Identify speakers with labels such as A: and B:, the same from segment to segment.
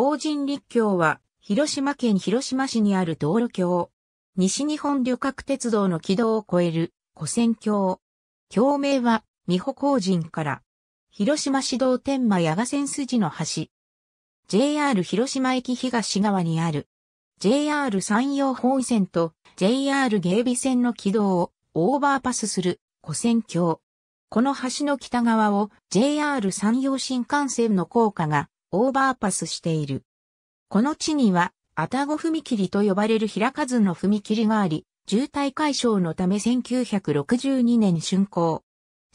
A: 法人立教は、広島県広島市にある道路橋。西日本旅客鉄道の軌道を越える古線橋。橋名は、美保工人から、広島市道天満八賀線筋の橋。JR 広島駅東側にある、JR 山陽本線と JR 芸備線の軌道をオーバーパスする古線橋。この橋の北側を JR 山陽新幹線の高架がオーバーパスしている。この地には、たご踏切と呼ばれる平数の踏切があり、渋滞解消のため1962年竣工。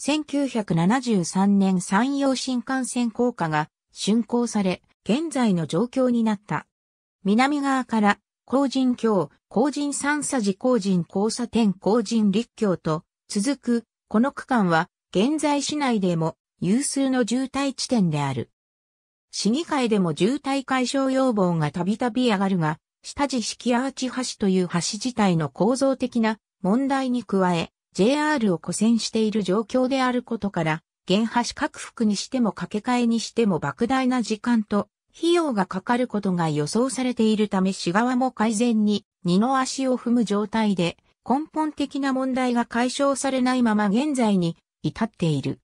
A: 1973年山陽新幹線高架が竣工され、現在の状況になった。南側から、工人橋、工人三佐寺工人交差点工人立橋と続く、この区間は、現在市内でも有数の渋滞地点である。市議会でも渋滞解消要望がたびたび上がるが、下地式アーチ橋という橋自体の構造的な問題に加え、JR を古戦している状況であることから、原橋拡幅にしても架け替えにしても莫大な時間と費用がかかることが予想されているため市側も改善に二の足を踏む状態で根本的な問題が解消されないまま現在に至っている。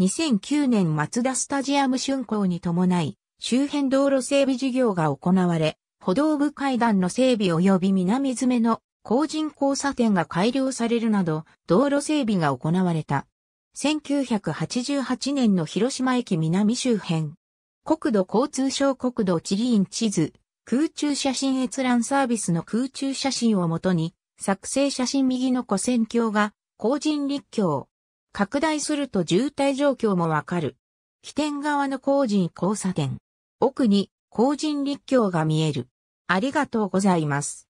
A: 2009年松田スタジアム竣工に伴い、周辺道路整備事業が行われ、歩道部階段の整備及び南詰めの工人交差点が改良されるなど、道路整備が行われた。1988年の広島駅南周辺。国土交通省国土地理院地図、空中写真閲覧サービスの空中写真をもとに、作成写真右の古線橋が、工人立橋、拡大すると渋滞状況もわかる。起点側の工人交差点。奥に工人立教が見える。ありがとうございます。